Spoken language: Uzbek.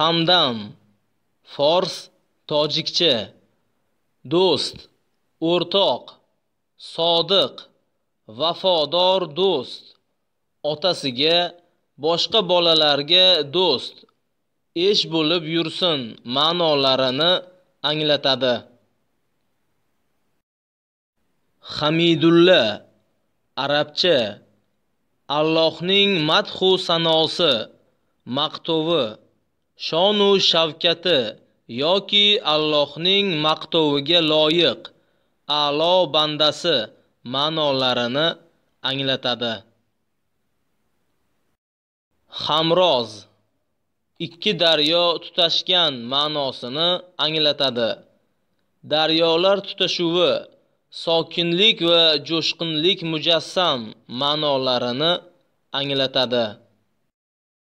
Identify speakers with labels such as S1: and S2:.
S1: hamdam fors tojikcha do'st o'rtoq sodiq vafodor do'st otasiga boshqa bolalarga do'st esh bo'lib yursin ma'nolarini anglatadi hamidulla arabcha allohning madhu sanosi maqtovi shonu shavkati yoki allohning maqtoviga loyiq a'lo bandasi ma'nolarini anglatadi hamroz ikki daryo tutashgan ma'nosini anglatadi daryolar tutashuvi sokinlik va jo'shqinlik mujassam ma'nolarini anglatadi